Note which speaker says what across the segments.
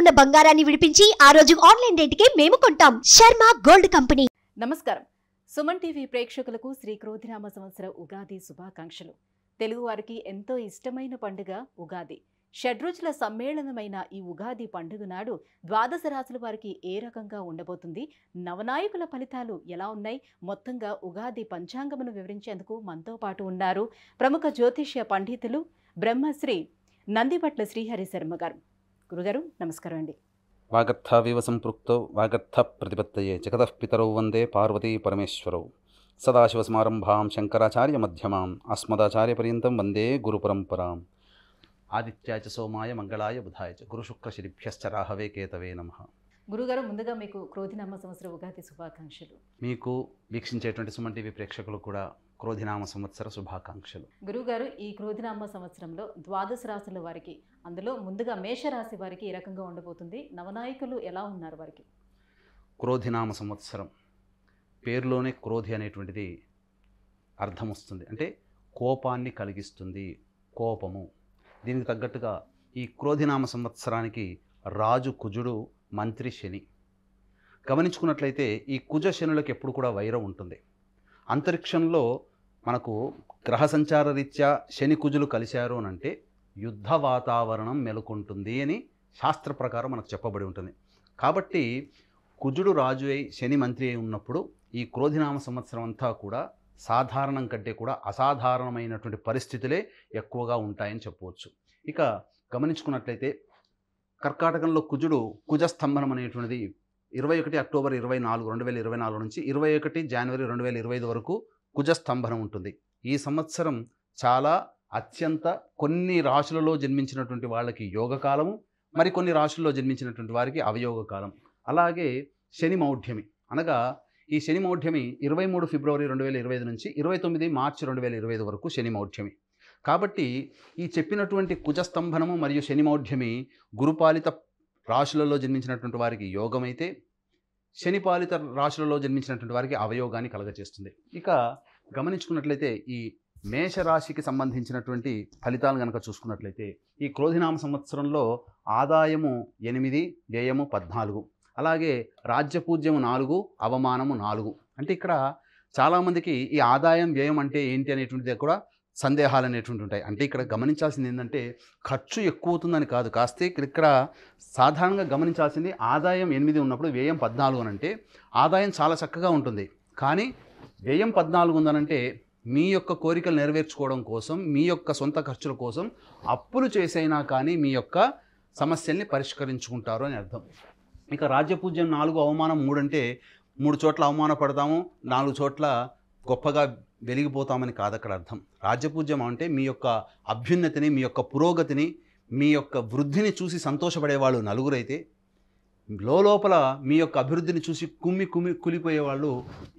Speaker 1: ఉన్న బంగారాన్ని విడిపించి ఆ రోజు ఆన్లైన్ రేటుకే మేము కొంటాం శర్మ గోల్డ్ కంపెనీ నమస్కారం సుమన్ టీవీ ప్రేక్షకులకు శ్రీ క్రోధిరామ సంవత్సర ఉగాది శుభాకాంక్షలు తెలుగువారికి ఎంతో ఇష్టమైన పండుగ ఉగాది షడ్రుచుల సమ్మేళనమైన ఈ ఉగాది పండుగ నాడు ద్వాదశ రాశుల వారికి ఏ రకంగా ఉండబోతుంది నవనాయకుల ఫలితాలు ఎలా ఉన్నాయి మొత్తంగా ఉగాది పంచాంగమును వివరించేందుకు మనతో పాటు ఉన్నారు ప్రముఖ జ్యోతిష్య పండితులు బ్రహ్మశ్రీ నందిపట్ల శ్రీహరి శర్మ గారు గురుగారు నమస్కారం అండి
Speaker 2: వాగర్థావివ సంపృక్తో వాగర్థ ప్రతిపత్తయే జగతః పితరౌ వందే పార్వతీ పరమేశ్వరౌ సదాశివసమారంభాం శంకరాచార్య మధ్యమాం అస్మదాచార్య పర్యంతం వందే పరంపరాం ఆదిత్యాయ సోమాయ మంగళాయ బుధాయ చ గురుశుక్రశిభ్యశ్చ రాహవే కేతవే నమ
Speaker 1: గురుగారు ముందుగా మీకు క్రోధినామ సంవత్సర ఉగాది శుభాకాంక్షలు
Speaker 2: మీకు వీక్షించేటువంటి సుమంటివి ప్రేక్షకులు కూడా క్రోధినామ సంవత్సర శుభాకాంక్షలు
Speaker 1: గారు ఈ క్రోధినామ సంవత్సరంలో ద్వాదశ రాశుల వారికి అందులో ముందుగా మేషరాశి వారికి ఈ రకంగా ఉండబోతుంది నవనాయకులు ఎలా ఉన్నారు వారికి
Speaker 2: క్రోధినామ సంవత్సరం పేరులోనే క్రోధి అనేటువంటిది అర్థం వస్తుంది అంటే కోపాన్ని కలిగిస్తుంది కోపము దీనికి తగ్గట్టుగా ఈ క్రోధినామ సంవత్సరానికి రాజు కుజుడు మంత్రి శని గమనించుకున్నట్లయితే ఈ కుజ శనులకు ఎప్పుడు కూడా వైరం ఉంటుంది అంతరిక్షంలో మనకు గ్రహ సంచార రీత్యా శని కుజులు కలిశారు అని అంటే యుద్ధ వాతావరణం నెలకొంటుంది అని శాస్త్ర ప్రకారం మనకు చెప్పబడి ఉంటుంది కాబట్టి కుజుడు రాజు అయి శని మంత్రి అయి ఉన్నప్పుడు ఈ క్రోధినామ సంవత్సరం అంతా కూడా సాధారణం కంటే కూడా అసాధారణమైనటువంటి పరిస్థితులే ఎక్కువగా ఉంటాయని చెప్పవచ్చు ఇక గమనించుకున్నట్లయితే కర్కాటకంలో కుజుడు కుజస్తంభనం అనేటువంటిది ఇరవై ఒకటి అక్టోబర్ ఇరవై నాలుగు రెండు వేల ఇరవై నాలుగు నుంచి ఇరవై ఒకటి జనవరి రెండు వేల ఇరవై ఐదు వరకు కుజస్తంభనం ఉంటుంది ఈ సంవత్సరం చాలా అత్యంత కొన్ని రాశులలో జన్మించినటువంటి వాళ్ళకి యోగకాలము మరికొన్ని రాశుల్లో జన్మించినటువంటి వారికి అవయోగ కాలం అలాగే శని మౌఢ్యమి అనగా ఈ శని మౌఢ్యమి ఇరవై మూడు ఫిబ్రవరి రెండు వేల ఇరవై ఐదు నుంచి ఇరవై తొమ్మిది మార్చి రెండు వేల ఇరవై ఐదు వరకు శని మౌఢ్యమి కాబట్టి ఈ చెప్పినటువంటి కుజస్తంభనము మరియు శని మౌఢ్యమి గురుపాలిత రాశులలో జన్మించినటువంటి వారికి యోగమైతే శనిపాలిత రాశులలో జన్మించినటువంటి వారికి అవయోగాన్ని కలగజేస్తుంది ఇక గమనించుకున్నట్లయితే ఈ మేషరాశికి సంబంధించినటువంటి ఫలితాలు కనుక చూసుకున్నట్లయితే ఈ క్రోధినామ సంవత్సరంలో ఆదాయము ఎనిమిది వ్యయము పద్నాలుగు అలాగే రాజ్యపూజ్యము నాలుగు అవమానము నాలుగు అంటే ఇక్కడ చాలామందికి ఈ ఆదాయం వ్యయం అంటే ఏంటి అనేటువంటిది కూడా సందేహాలు అనేటువంటి ఉంటాయి అంటే ఇక్కడ గమనించాల్సింది ఏంటంటే ఖర్చు ఎక్కువ అవుతుందని కాదు కాస్తే ఇక్కడ సాధారణంగా గమనించాల్సింది ఆదాయం ఎనిమిది ఉన్నప్పుడు వ్యయం పద్నాలుగు అని అంటే ఆదాయం చాలా చక్కగా ఉంటుంది కానీ వ్యయం పద్నాలుగు ఉందనంటే మీ యొక్క కోరికలు నెరవేర్చుకోవడం కోసం మీ యొక్క సొంత ఖర్చుల కోసం అప్పులు చేసైనా కానీ మీ యొక్క సమస్యల్ని పరిష్కరించుకుంటారు అని అర్థం ఇక రాజ్యపూజ్యం నాలుగు అవమానం మూడంటే మూడు చోట్ల అవమానపడతాము నాలుగు చోట్ల గొప్పగా వెలిగిపోతామని కాదు అక్కడ అర్థం రాజ్యపూజ్యం అంటే మీ యొక్క అభ్యున్నతిని మీ యొక్క పురోగతిని మీ యొక్క వృద్ధిని చూసి సంతోషపడేవాళ్ళు నలుగురైతే లోపల మీ యొక్క అభివృద్ధిని చూసి కుమ్మి కుమ్మి కులిపోయేవాళ్ళు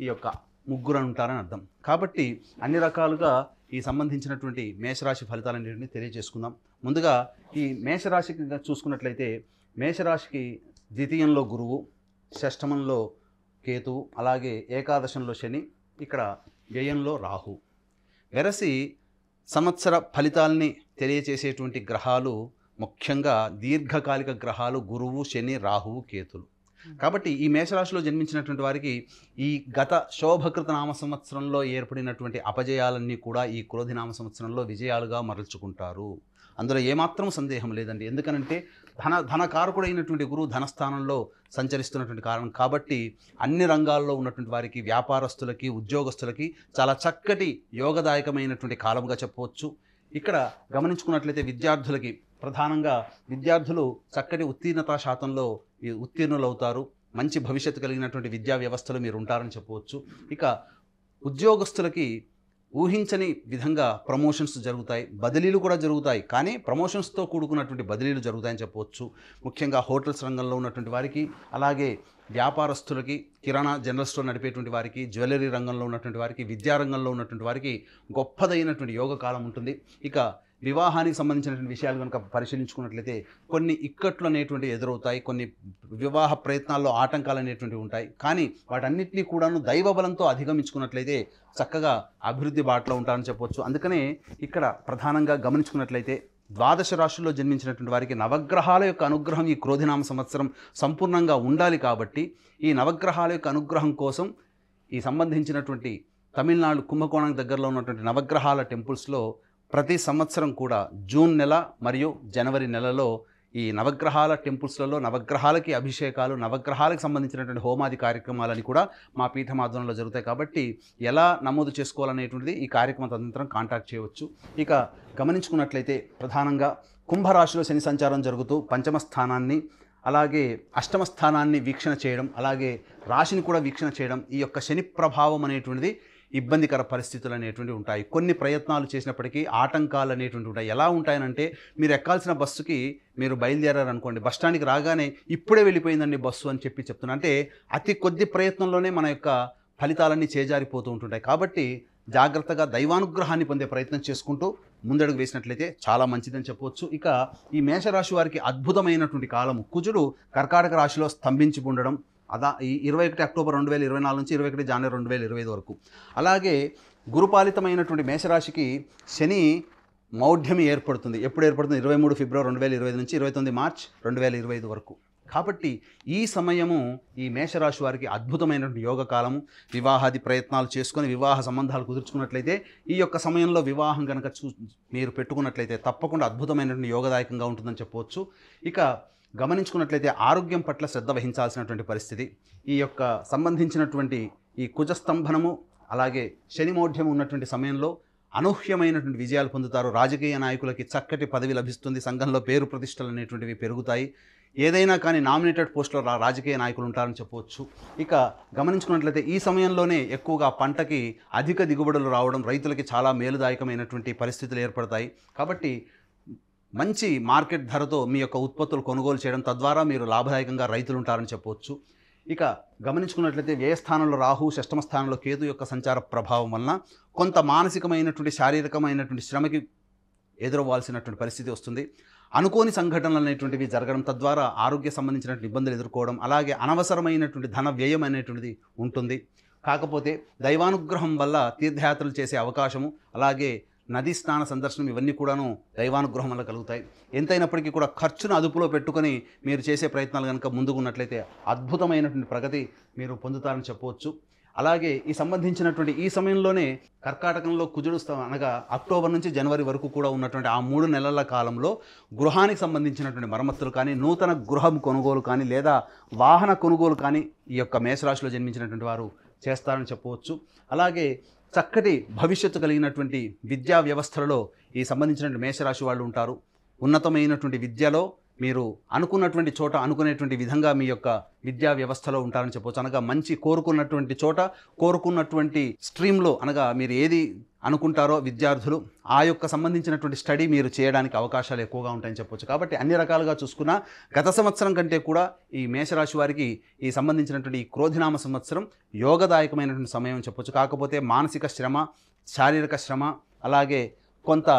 Speaker 2: ఈ యొక్క ముగ్గురు అని ఉంటారని అర్థం కాబట్టి అన్ని రకాలుగా ఈ సంబంధించినటువంటి మేషరాశి ఫలితాలన్నింటినీ తెలియజేసుకుందాం ముందుగా ఈ మేషరాశికి చూసుకున్నట్లయితే మేషరాశికి ద్వితీయంలో గురువు షష్టమంలో కేతువు అలాగే ఏకాదశంలో శని ఇక్కడ వ్యయంలో రాహు వెరసి సంవత్సర ఫలితాల్ని తెలియచేసేటువంటి గ్రహాలు ముఖ్యంగా దీర్ఘకాలిక గ్రహాలు గురువు శని రాహువు కేతులు Hmm. కాబట్టి ఈ మేషరాశిలో జన్మించినటువంటి వారికి ఈ గత శోభకృత నామ సంవత్సరంలో ఏర్పడినటువంటి అపజయాలన్నీ కూడా ఈ క్రోధి నామ సంవత్సరంలో విజయాలుగా మరల్చుకుంటారు అందులో ఏమాత్రం సందేహం లేదండి ఎందుకనంటే ధన ధనకారకుడైనటువంటి గురువు ధనస్థానంలో సంచరిస్తున్నటువంటి కారణం కాబట్టి అన్ని రంగాల్లో ఉన్నటువంటి వారికి వ్యాపారస్తులకి ఉద్యోగస్తులకి చాలా చక్కటి యోగదాయకమైనటువంటి కాలంగా చెప్పవచ్చు ఇక్కడ గమనించుకున్నట్లయితే విద్యార్థులకి ప్రధానంగా విద్యార్థులు చక్కటి ఉత్తీర్ణతా శాతంలో ఉత్తీర్ణులు అవుతారు మంచి భవిష్యత్తు కలిగినటువంటి విద్యా వ్యవస్థలో మీరు ఉంటారని చెప్పవచ్చు ఇక ఉద్యోగస్తులకి ఊహించని విధంగా ప్రమోషన్స్ జరుగుతాయి బదిలీలు కూడా జరుగుతాయి కానీ ప్రమోషన్స్తో కూడుకున్నటువంటి బదిలీలు జరుగుతాయని చెప్పవచ్చు ముఖ్యంగా హోటల్స్ రంగంలో ఉన్నటువంటి వారికి అలాగే వ్యాపారస్తులకి కిరాణా జనరల్ స్టోర్ నడిపేటువంటి వారికి జ్యువెలరీ రంగంలో ఉన్నటువంటి వారికి విద్యారంగంలో ఉన్నటువంటి వారికి గొప్పదైనటువంటి యోగ కాలం ఉంటుంది ఇక వివాహానికి సంబంధించినటువంటి విషయాలు కనుక పరిశీలించుకున్నట్లయితే కొన్ని ఇక్కట్లు అనేటువంటి ఎదురవుతాయి కొన్ని వివాహ ప్రయత్నాల్లో ఆటంకాలు అనేటువంటివి ఉంటాయి కానీ వాటన్నిటినీ కూడాను దైవ బలంతో అధిగమించుకున్నట్లయితే చక్కగా అభివృద్ధి బాటలో ఉంటారని చెప్పవచ్చు అందుకనే ఇక్కడ ప్రధానంగా గమనించుకున్నట్లయితే ద్వాదశ రాశుల్లో జన్మించినటువంటి వారికి నవగ్రహాల యొక్క అనుగ్రహం ఈ క్రోధినామ సంవత్సరం సంపూర్ణంగా ఉండాలి కాబట్టి ఈ నవగ్రహాల యొక్క అనుగ్రహం కోసం ఈ సంబంధించినటువంటి తమిళనాడు కుంభకోణం దగ్గరలో ఉన్నటువంటి నవగ్రహాల టెంపుల్స్లో ప్రతి సంవత్సరం కూడా జూన్ నెల మరియు జనవరి నెలలో ఈ నవగ్రహాల టెంపుల్స్లలో నవగ్రహాలకి అభిషేకాలు నవగ్రహాలకు సంబంధించినటువంటి హోమాది కార్యక్రమాలని కూడా మా పీఠం జరుగుతాయి కాబట్టి ఎలా నమోదు చేసుకోవాలనేటువంటిది ఈ కార్యక్రమ తదనంతరం కాంటాక్ట్ చేయవచ్చు ఇక గమనించుకున్నట్లయితే ప్రధానంగా కుంభరాశిలో శని సంచారం జరుగుతూ పంచమ స్థానాన్ని అలాగే అష్టమ స్థానాన్ని వీక్షణ చేయడం అలాగే రాశిని కూడా వీక్షణ చేయడం ఈ యొక్క శని ప్రభావం అనేటువంటిది ఇబ్బందికర పరిస్థితులు అనేటువంటివి ఉంటాయి కొన్ని ప్రయత్నాలు చేసినప్పటికీ ఆటంకాలు అనేటువంటివి ఉంటాయి ఎలా ఉంటాయనంటే మీరు ఎక్కాల్సిన బస్సుకి మీరు బయలుదేరారనుకోండి బస్ స్టాండ్కి రాగానే ఇప్పుడే వెళ్ళిపోయిందండి బస్సు అని చెప్పి చెప్తున్నా అంటే అతి కొద్ది ప్రయత్నంలోనే మన యొక్క ఫలితాలన్నీ చేజారిపోతూ ఉంటుంటాయి కాబట్టి జాగ్రత్తగా దైవానుగ్రహాన్ని పొందే ప్రయత్నం చేసుకుంటూ ముందడుగు వేసినట్లయితే చాలా మంచిదని చెప్పవచ్చు ఇక ఈ మేషరాశి వారికి అద్భుతమైనటువంటి కాలము కుజుడు కర్కాటక రాశిలో స్తంభించి ఉండడం అదా ఇరవై ఒకటి అక్టోబర్ రెండు వేల ఇరవై నాలుగు నుంచి ఇరవై ఒకటి జనవరి రెండు వేల ఇరవై ఐదు వరకు అలాగే గురుపాలితమైనటువంటి మేషరాశికి శని మౌఢ్యం ఏర్పడుతుంది ఎప్పుడు ఏర్పడుతుంది ఇరవై మూడు ఫిబ్రవరి రెండు వేల ఇరవై ఐదు నుంచి ఇరవై తొమ్మిది మార్చ్ రెండు వేల ఇరవై ఐదు వరకు కాబట్టి ఈ సమయము ఈ మేషరాశి వారికి అద్భుతమైనటువంటి యోగ కాలము వివాహాది ప్రయత్నాలు చేసుకొని వివాహ సంబంధాలు కుదుర్చుకున్నట్లయితే ఈ యొక్క సమయంలో వివాహం కనుక చూ మీరు పెట్టుకున్నట్లయితే తప్పకుండా అద్భుతమైనటువంటి యోగదాయకంగా ఉంటుందని చెప్పవచ్చు ఇక గమనించుకున్నట్లయితే ఆరోగ్యం పట్ల శ్రద్ధ వహించాల్సినటువంటి పరిస్థితి ఈ యొక్క సంబంధించినటువంటి ఈ కుజస్తంభనము అలాగే శనిమౌఢ్యం ఉన్నటువంటి సమయంలో అనూహ్యమైనటువంటి విజయాలు పొందుతారు రాజకీయ నాయకులకి చక్కటి పదవి లభిస్తుంది సంఘంలో పేరు ప్రతిష్టలు అనేటువంటివి పెరుగుతాయి ఏదైనా కానీ నామినేటెడ్ పోస్టులో రాజకీయ నాయకులు ఉంటారని చెప్పవచ్చు ఇక గమనించుకున్నట్లయితే ఈ సమయంలోనే ఎక్కువగా పంటకి అధిక దిగుబడులు రావడం రైతులకి చాలా మేలుదాయకమైనటువంటి పరిస్థితులు ఏర్పడతాయి కాబట్టి మంచి మార్కెట్ ధరతో మీ యొక్క ఉత్పత్తులు కొనుగోలు చేయడం తద్వారా మీరు లాభదాయకంగా రైతులు ఉంటారని చెప్పవచ్చు ఇక గమనించుకున్నట్లయితే వ్యయ స్థానంలో రాహు షష్టమ స్థానంలో కేతు యొక్క సంచార ప్రభావం వలన కొంత మానసికమైనటువంటి శారీరకమైనటువంటి శ్రమకి ఎదురవ్వాల్సినటువంటి పరిస్థితి వస్తుంది అనుకోని సంఘటనలు అనేటువంటివి జరగడం తద్వారా ఆరోగ్య సంబంధించినటువంటి ఇబ్బందులు ఎదుర్కోవడం అలాగే అనవసరమైనటువంటి ధన వ్యయం అనేటువంటిది ఉంటుంది కాకపోతే దైవానుగ్రహం వల్ల తీర్థయాత్రలు చేసే అవకాశము అలాగే నదీ స్నాన సందర్శనం ఇవన్నీ కూడాను దైవానుగ్రహం వల్ల కలుగుతాయి ఎంతైనప్పటికీ కూడా ఖర్చును అదుపులో పెట్టుకొని మీరు చేసే ప్రయత్నాలు కనుక ముందుకున్నట్లయితే అద్భుతమైనటువంటి ప్రగతి మీరు పొందుతారని చెప్పవచ్చు అలాగే ఈ సంబంధించినటువంటి ఈ సమయంలోనే కర్కాటకంలో కుజుడు అనగా అక్టోబర్ నుంచి జనవరి వరకు కూడా ఉన్నటువంటి ఆ మూడు నెలల కాలంలో గృహానికి సంబంధించినటువంటి మరమ్మతులు కానీ నూతన గృహం కొనుగోలు కానీ లేదా వాహన కొనుగోలు కానీ ఈ యొక్క మేషరాశిలో జన్మించినటువంటి వారు చేస్తారని చెప్పవచ్చు అలాగే చక్కటి భవిష్యత్తు కలిగినటువంటి విద్యా వ్యవస్థలలో ఈ సంబంధించినటువంటి మేషరాశి వాళ్ళు ఉంటారు ఉన్నతమైనటువంటి విద్యలో మీరు అనుకున్నటువంటి చోట అనుకునేటువంటి విధంగా మీ యొక్క విద్యా వ్యవస్థలో ఉంటారని చెప్పవచ్చు అనగా మంచి కోరుకున్నటువంటి చోట కోరుకున్నటువంటి స్ట్రీమ్లో అనగా మీరు ఏది అనుకుంటారో విద్యార్థులు ఆ యొక్క సంబంధించినటువంటి స్టడీ మీరు చేయడానికి అవకాశాలు ఎక్కువగా ఉంటాయని చెప్పొచ్చు కాబట్టి అన్ని రకాలుగా చూసుకున్నా గత సంవత్సరం కంటే కూడా ఈ మేషరాశి వారికి ఈ సంబంధించినటువంటి ఈ క్రోధినామ సంవత్సరం యోగదాయకమైనటువంటి సమయం చెప్పొచ్చు కాకపోతే మానసిక శ్రమ శారీరక శ్రమ అలాగే కొంత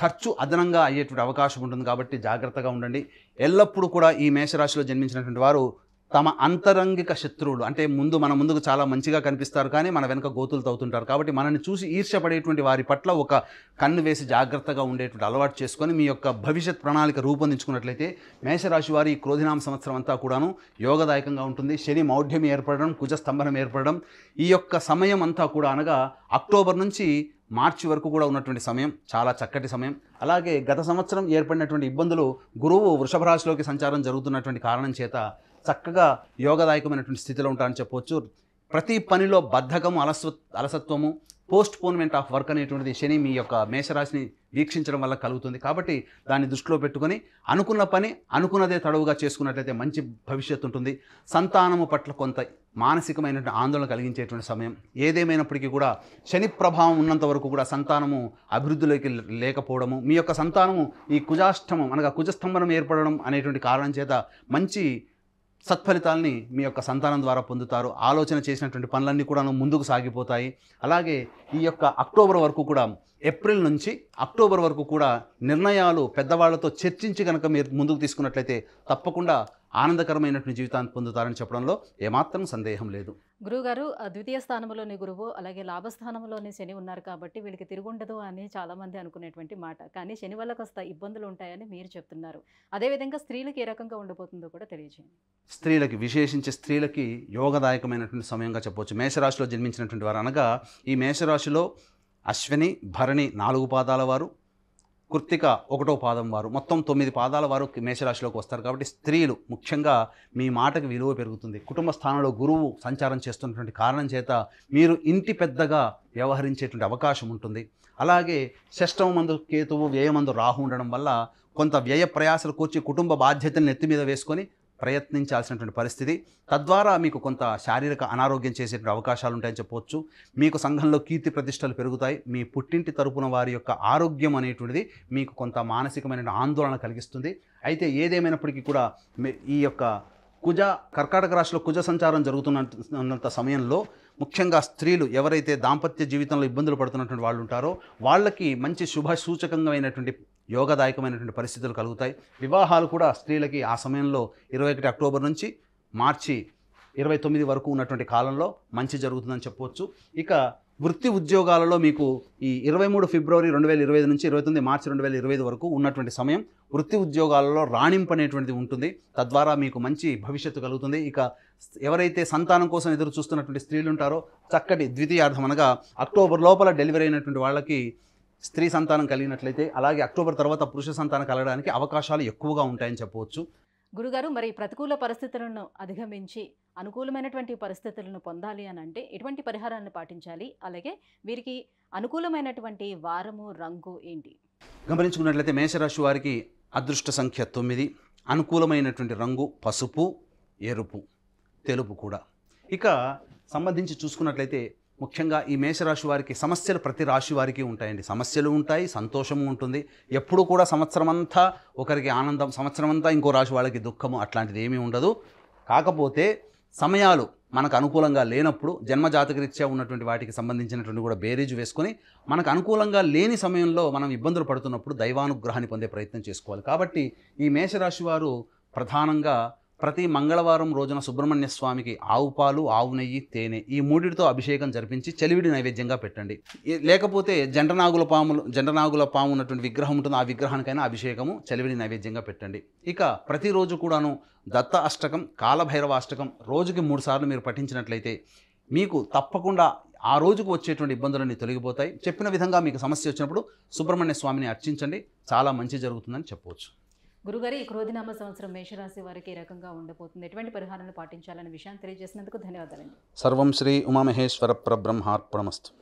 Speaker 2: ఖర్చు అదనంగా అయ్యేటువంటి అవకాశం ఉంటుంది కాబట్టి జాగ్రత్తగా ఉండండి ఎల్లప్పుడూ కూడా ఈ మేషరాశిలో జన్మించినటువంటి వారు తమ అంతరంగిక శత్రువులు అంటే ముందు మన ముందుకు చాలా మంచిగా కనిపిస్తారు కానీ మన వెనుక గోతులు తవ్వుతుంటారు కాబట్టి మనల్ని చూసి ఈర్ష్యపడేటువంటి వారి పట్ల ఒక కన్ను వేసి జాగ్రత్తగా ఉండేటువంటి అలవాటు చేసుకొని మీ యొక్క భవిష్యత్ ప్రణాళిక రూపొందించుకున్నట్లయితే మేషరాశి వారి ఈ క్రోధినామ సంవత్సరం అంతా కూడాను యోగదాయకంగా ఉంటుంది శని మౌఢ్యం ఏర్పడడం కుజస్తంభనం ఏర్పడడం ఈ యొక్క సమయం అంతా కూడా అనగా అక్టోబర్ నుంచి మార్చి వరకు కూడా ఉన్నటువంటి సమయం చాలా చక్కటి సమయం అలాగే గత సంవత్సరం ఏర్పడినటువంటి ఇబ్బందులు గురువు వృషభ రాశిలోకి సంచారం జరుగుతున్నటువంటి కారణం చేత చక్కగా యోగదాయకమైనటువంటి స్థితిలో ఉంటారని చెప్పవచ్చు ప్రతి పనిలో బద్ధకము అలస్వ అలసత్వము పోస్ట్ పోన్మెంట్ ఆఫ్ వర్క్ అనేటువంటిది శని మీ యొక్క మేషరాశిని వీక్షించడం వల్ల కలుగుతుంది కాబట్టి దాన్ని దృష్టిలో పెట్టుకొని అనుకున్న పని అనుకున్నదే తడవుగా చేసుకున్నట్లయితే మంచి భవిష్యత్తు ఉంటుంది సంతానము పట్ల కొంత మానసికమైనటువంటి ఆందోళన కలిగించేటువంటి సమయం ఏదేమైనప్పటికీ కూడా శని ప్రభావం ఉన్నంత వరకు కూడా సంతానము అభివృద్ధిలోకి లేకపోవడము మీ యొక్క సంతానము ఈ కుజాష్టమం అనగా కుజస్తంభనం ఏర్పడడం అనేటువంటి కారణం చేత మంచి సత్ఫలితాల్ని మీ యొక్క సంతానం ద్వారా పొందుతారు ఆలోచన చేసినటువంటి పనులన్నీ కూడా ముందుకు సాగిపోతాయి అలాగే ఈ యొక్క అక్టోబర్ వరకు కూడా ఏప్రిల్ నుంచి అక్టోబర్ వరకు కూడా నిర్ణయాలు పెద్దవాళ్లతో చర్చించి కనుక మీరు ముందుకు తీసుకున్నట్లయితే తప్పకుండా ఆనందకరమైనటువంటి జీవితాన్ని పొందుతారని చెప్పడంలో ఏమాత్రం సందేహం లేదు
Speaker 1: గురుగారు ద్వితీయ స్థానంలోని గురువు అలాగే లాభస్థానంలోని శని ఉన్నారు కాబట్టి వీళ్ళకి తిరుగుండదు అని చాలామంది అనుకునేటువంటి మాట కానీ శని వల్ల కాస్త ఇబ్బందులు ఉంటాయని మీరు చెప్తున్నారు అదేవిధంగా స్త్రీలకు ఏ రకంగా ఉండబోతుందో కూడా తెలియజేయండి
Speaker 2: స్త్రీలకి విశేషించి స్త్రీలకి యోగదాయకమైనటువంటి సమయంగా చెప్పవచ్చు మేషరాశిలో జన్మించినటువంటి వారు అనగా ఈ మేషరాశిలో అశ్విని భరణి నాలుగు పాదాల వారు కృత్తిక ఒకటో పాదం వారు మొత్తం తొమ్మిది పాదాల వారు మేషరాశిలోకి వస్తారు కాబట్టి స్త్రీలు ముఖ్యంగా మీ మాటకి విలువ పెరుగుతుంది కుటుంబ స్థానంలో గురువు సంచారం చేస్తున్నటువంటి కారణం చేత మీరు ఇంటి పెద్దగా వ్యవహరించేటువంటి అవకాశం ఉంటుంది అలాగే షష్టమ మందు కేతువు వ్యయమందు రాహు ఉండడం వల్ల కొంత వ్యయ ప్రయాసలు కూర్చి కుటుంబ బాధ్యతను నెత్తి మీద వేసుకొని ప్రయత్నించాల్సినటువంటి పరిస్థితి తద్వారా మీకు కొంత శారీరక అనారోగ్యం చేసేటువంటి అవకాశాలు ఉంటాయని చెప్పవచ్చు మీకు సంఘంలో కీర్తి ప్రతిష్టలు పెరుగుతాయి మీ పుట్టింటి తరపున వారి యొక్క ఆరోగ్యం అనేటువంటిది మీకు కొంత మానసికమైన ఆందోళన కలిగిస్తుంది అయితే ఏదేమైనప్పటికీ కూడా ఈ యొక్క కుజ కర్కాటక రాశిలో కుజ సంచారం జరుగుతున్నంత సమయంలో ముఖ్యంగా స్త్రీలు ఎవరైతే దాంపత్య జీవితంలో ఇబ్బందులు పడుతున్నటువంటి వాళ్ళు ఉంటారో వాళ్ళకి మంచి శుభ సూచకంగా అయినటువంటి యోగదాయకమైనటువంటి పరిస్థితులు కలుగుతాయి వివాహాలు కూడా స్త్రీలకి ఆ సమయంలో ఇరవై ఒకటి అక్టోబర్ నుంచి మార్చి ఇరవై తొమ్మిది వరకు ఉన్నటువంటి కాలంలో మంచి జరుగుతుందని చెప్పవచ్చు ఇక వృత్తి ఉద్యోగాలలో మీకు ఈ ఇరవై మూడు ఫిబ్రవరి రెండు వేల ఇరవై ఐదు నుంచి ఇరవై తొమ్మిది మార్చి రెండు వేల ఇరవై వరకు ఉన్నటువంటి సమయం వృత్తి ఉద్యోగాలలో అనేటువంటిది ఉంటుంది తద్వారా మీకు మంచి భవిష్యత్తు కలుగుతుంది ఇక ఎవరైతే సంతానం కోసం ఎదురు చూస్తున్నటువంటి స్త్రీలు ఉంటారో చక్కటి ద్వితీయార్థం అనగా అక్టోబర్ లోపల డెలివరీ అయినటువంటి వాళ్ళకి స్త్రీ సంతానం కలిగినట్లయితే అలాగే అక్టోబర్ తర్వాత పురుష సంతానం కలగడానికి అవకాశాలు ఎక్కువగా ఉంటాయని చెప్పవచ్చు
Speaker 1: గురుగారు మరి ప్రతికూల పరిస్థితులను అధిగమించి అనుకూలమైనటువంటి పరిస్థితులను పొందాలి అని అంటే ఎటువంటి పరిహారాన్ని పాటించాలి అలాగే వీరికి అనుకూలమైనటువంటి వారము రంగు ఏంటి
Speaker 2: గమనించుకున్నట్లయితే మేషరాశి వారికి అదృష్ట సంఖ్య తొమ్మిది అనుకూలమైనటువంటి రంగు పసుపు ఎరుపు తెలుపు కూడా ఇక సంబంధించి చూసుకున్నట్లయితే ముఖ్యంగా ఈ మేషరాశి వారికి సమస్యలు ప్రతి రాశి వారికి ఉంటాయండి సమస్యలు ఉంటాయి సంతోషము ఉంటుంది ఎప్పుడు కూడా సంవత్సరం అంతా ఒకరికి ఆనందం సంవత్సరం అంతా ఇంకో రాశి వాళ్ళకి దుఃఖము అట్లాంటిది ఏమీ ఉండదు కాకపోతే సమయాలు మనకు అనుకూలంగా లేనప్పుడు జన్మజాతకరీత్యా ఉన్నటువంటి వాటికి సంబంధించినటువంటి కూడా బేరీజు వేసుకొని మనకు అనుకూలంగా లేని సమయంలో మనం ఇబ్బందులు పడుతున్నప్పుడు దైవానుగ్రహాన్ని పొందే ప్రయత్నం చేసుకోవాలి కాబట్టి ఈ మేషరాశి వారు ప్రధానంగా ప్రతి మంగళవారం రోజున సుబ్రహ్మణ్య స్వామికి ఆవు పాలు ఆవు నెయ్యి తేనె ఈ మూడిటితో అభిషేకం జరిపించి చెలివిడి నైవేద్యంగా పెట్టండి లేకపోతే జంటనాగుల పాములు జంటనాగుల పాము ఉన్నటువంటి విగ్రహం ఉంటుంది ఆ విగ్రహానికైనా అభిషేకము చెలివిడి నైవేద్యంగా పెట్టండి ఇక ప్రతిరోజు కూడాను దత్త అష్టకం కాలభైరవ అష్టకం రోజుకి మూడు సార్లు మీరు పఠించినట్లయితే మీకు తప్పకుండా ఆ రోజుకు వచ్చేటువంటి ఇబ్బందులన్నీ తొలగిపోతాయి చెప్పిన విధంగా మీకు సమస్య వచ్చినప్పుడు సుబ్రహ్మణ్య స్వామిని అర్చించండి చాలా మంచి జరుగుతుందని చెప్పవచ్చు
Speaker 1: గురుగారి ఈ క్రోధినామ సంవత్సరం మేషరాశి వారికి ఏ రకంగా ఉండబోతుంది ఎటువంటి పరిహారాలను పాటించాలనే విషయాన్ని తెలియజేసినందుకు ధన్యవాదాలండి
Speaker 2: సర్వం శ్రీ ఉమామహేశ్వర ప్రబ్రహ్మార్పణమస్తు